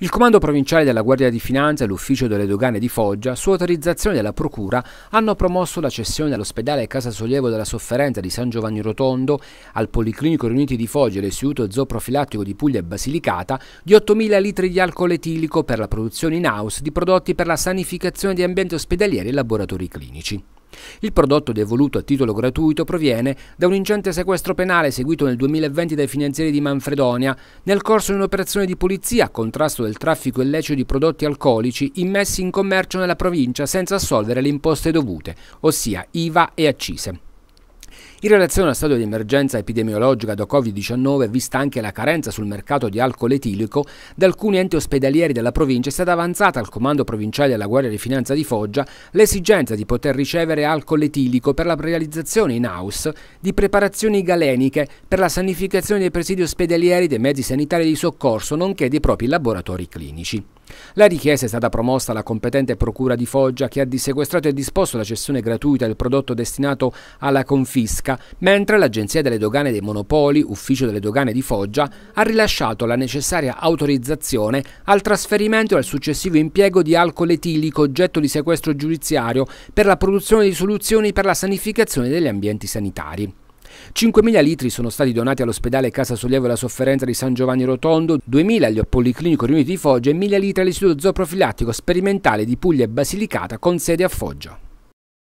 Il Comando Provinciale della Guardia di Finanza e l'Ufficio delle Dogane di Foggia, su autorizzazione della Procura, hanno promosso la cessione all'ospedale Casa Sollievo della Sofferenza di San Giovanni Rotondo, al Policlinico Riuniti di Foggia e all'Istituto Zooprofilattico di Puglia e Basilicata di 8.000 litri di alcol etilico per la produzione in house di prodotti per la sanificazione di ambienti ospedalieri e laboratori clinici. Il prodotto devoluto a titolo gratuito proviene da un ingente sequestro penale eseguito nel 2020 dai finanzieri di Manfredonia nel corso di un'operazione di polizia a contrasto del traffico illecito di prodotti alcolici immessi in commercio nella provincia senza assolvere le imposte dovute, ossia IVA e accise. In relazione allo stato di emergenza epidemiologica da Covid-19, vista anche la carenza sul mercato di alcol etilico, da alcuni enti ospedalieri della provincia è stata avanzata al Comando Provinciale della Guardia di Finanza di Foggia l'esigenza di poter ricevere alcol etilico per la realizzazione in house di preparazioni galeniche per la sanificazione dei presidi ospedalieri, dei mezzi sanitari di soccorso, nonché dei propri laboratori clinici. La richiesta è stata promossa alla competente Procura di Foggia che ha dissequestrato e disposto la cessione gratuita del prodotto destinato alla confisca pesca, mentre l'Agenzia delle Dogane dei Monopoli, Ufficio delle Dogane di Foggia, ha rilasciato la necessaria autorizzazione al trasferimento e al successivo impiego di alcol etilico oggetto di sequestro giudiziario per la produzione di soluzioni per la sanificazione degli ambienti sanitari. 5.000 litri sono stati donati all'ospedale Casa Sollievo e la Sofferenza di San Giovanni Rotondo, 2.000 al Policlinico Riuniti di Foggia e 1.000 litri all'Istituto Zooprofilattico Sperimentale di Puglia e Basilicata con sede a Foggia.